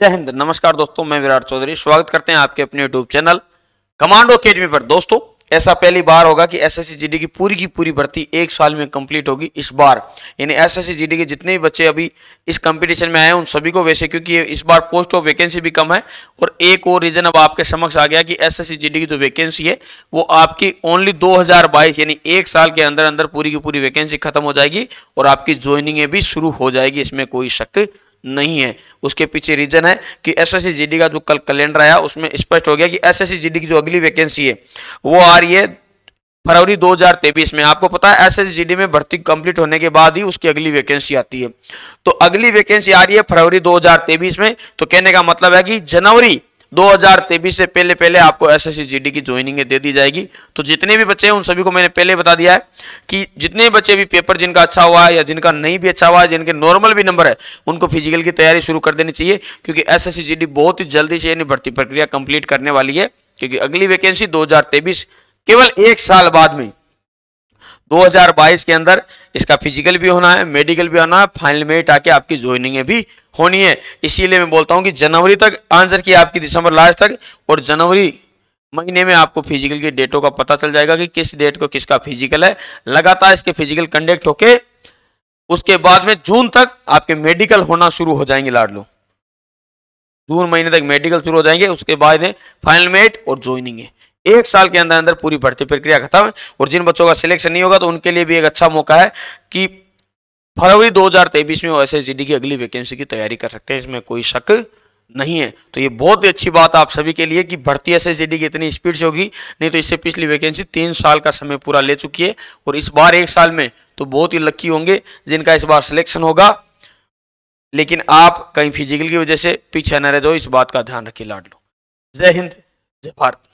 जय हिंद नमस्कार दोस्तों मैं विराट चौधरी स्वागत करते हैं आपके अपने यूट्यूब चैनल कमांडो अकेडमी पर दोस्तों ऐसा पहली बार होगा कि एसएससी जीडी की पूरी की पूरी भर्ती एक साल में कंप्लीट होगी इस बार यानी एसएससी जीडी के जितने भी बच्चे अभी इस कंपटीशन में आए हैं उन सभी को वैसे क्योंकि इस बार पोस्ट ऑफ वैकेंसी भी कम है और एक और रीजन अब आपके समक्ष आ गया कि एसएससी जीडी की जो वैकेंसी है वो आपकी ओनली दो यानी एक साल के अंदर अंदर पूरी की पूरी वैकेंसी खत्म हो जाएगी और आपकी ज्वाइनिंगें भी शुरू हो जाएगी इसमें कोई शक नहीं है उसके पीछे रीजन है कि एस एस का जो कल कैलेंडर आया उसमें स्पष्ट हो गया कि एस एस की जो अगली वैकेंसी है वो आ रही है फरवरी 2023 में आपको पता है एसएसजीडी में भर्ती कंप्लीट होने के बाद ही उसकी अगली वैकेंसी आती है तो अगली वैकेंसी आ रही है फरवरी 2023 में तो कहने का मतलब है कि जनवरी 2023 से पहले पहले आपको एस एस की ज्वाइनिंग दे दी जाएगी तो जितने भी बच्चे हैं उन सभी को मैंने पहले बता दिया है कि जितने बच्चे भी पेपर जिनका अच्छा हुआ है या जिनका नहीं भी अच्छा हुआ है जिनके नॉर्मल भी नंबर है उनको फिजिकल की तैयारी शुरू कर देनी चाहिए क्योंकि एस एस बहुत ही जल्दी से यानी भर्ती प्रक्रिया कंप्लीट करने वाली है क्योंकि अगली वैकेंसी दो केवल एक साल बाद में 2022 के अंदर इसका फिजिकल भी होना है मेडिकल भी होना है फाइनल मेट आके आपकी ज्वाइनिंगें भी होनी है इसीलिए मैं बोलता हूँ कि जनवरी तक आंसर की आपकी दिसंबर लास्ट तक और जनवरी महीने में आपको फिजिकल की डेटों का पता चल जाएगा कि किस डेट को किसका फिजिकल है लगातार इसके फिजिकल कंडक्ट होके उसके बाद में जून तक आपके मेडिकल होना शुरू हो जाएंगे लाडलो जून महीने तक मेडिकल शुरू हो जाएंगे उसके बाद फाइनल मेट और ज्वाइनिंग है एक साल के अंदर अंदर पूरी भर्ती प्रक्रिया खत्म है और जिन बच्चों का सिलेक्शन नहीं होगा तो उनके लिए भी एक अच्छा मौका है कि फरवरी 2023 में एस एस की अगली वैकेंसी की तैयारी कर सकते हैं इसमें कोई शक नहीं है तो ये बहुत ही अच्छी बात आप सभी के लिए कि भर्ती एस एस की इतनी स्पीड से होगी नहीं तो इससे पिछली वैकेंसी तीन साल का समय पूरा ले चुकी है और इस बार एक साल में तो बहुत ही लक्की होंगे जिनका इस बार सिलेक्शन होगा लेकिन आप कहीं फिजिकल की वजह से पीछे न रह जाओ इस बात का ध्यान रखिए लाड लो जय हिंद जय भारत